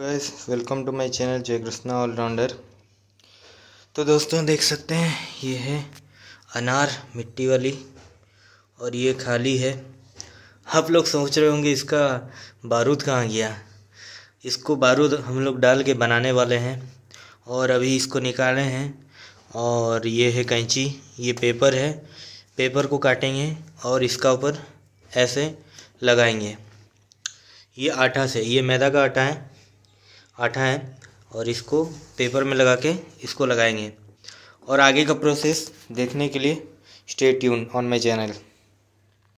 guys welcome to my channel Jai Krishna allrounder तो दोस्तों देख सकते हैं ये है अनार मिट्टी वाली और ये खाली है आप लोग सोच रहे होंगे इसका बारूद कहाँ गया इसको बारूद हम लोग डाल के बनाने वाले हैं और अभी इसको निकाले हैं और ये है कैंची ये पेपर है पेपर को काटेंगे और इसका ऊपर ऐसे लगाएंगे ये आटा से ये मैदा का आटा है आठा है और इसको पेपर में लगा के इसको लगाएंगे और आगे का प्रोसेस देखने के लिए stay tune on my channel